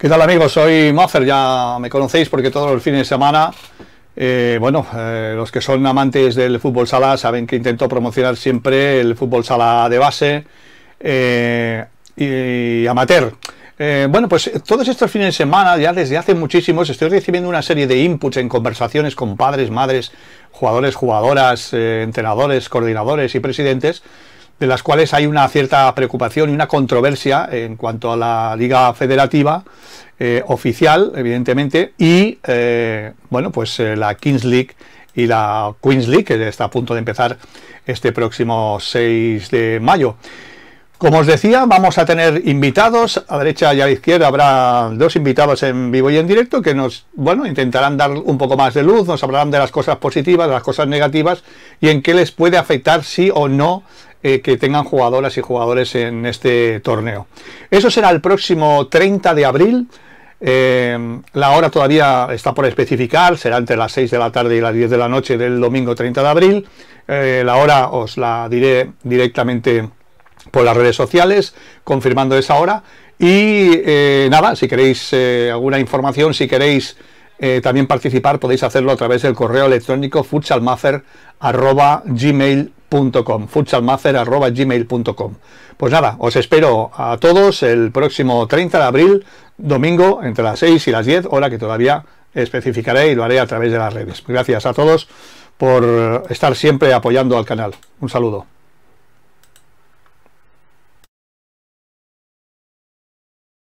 ¿Qué tal amigos? Soy Maffer, ya me conocéis porque todos los fines de semana, eh, bueno, eh, los que son amantes del fútbol sala saben que intento promocionar siempre el fútbol sala de base eh, y amateur. bueno, pues todos estos fines de semana, ya desde hace muchísimos, estoy recibiendo una serie de inputs en conversaciones con padres, madres, jugadores, jugadoras, entrenadores, coordinadores y presidentes de las cuales hay una cierta preocupación y una controversia en cuanto a la Liga Federativa eh, oficial, evidentemente, y eh, bueno, pues eh, la Kings League y la Queens League, que está a punto de empezar este próximo 6 de mayo. Como os decía, vamos a tener invitados, a derecha y a la izquierda habrá dos invitados en vivo y en directo que nos, bueno, intentarán dar un poco más de luz, nos hablarán de las cosas positivas, de las cosas negativas y en qué les puede afectar sí o no eh, que tengan jugadoras y jugadores en este torneo. Eso será el próximo 30 de abril. Eh, la hora todavía está por especificar, será entre las 6 de la tarde y las 10 de la noche del domingo 30 de abril. Eh, la hora os la diré directamente por las redes sociales, confirmando esa hora. Y nada, si queréis alguna información, si queréis también participar, podéis hacerlo a través del correo electrónico futsalmafer.gmail.com .com. Pues nada, os espero a todos el próximo 30 de abril, domingo, entre las 6 y las 10, hora que todavía especificaré y lo haré a través de las redes. Gracias a todos por estar siempre apoyando al canal. Un saludo.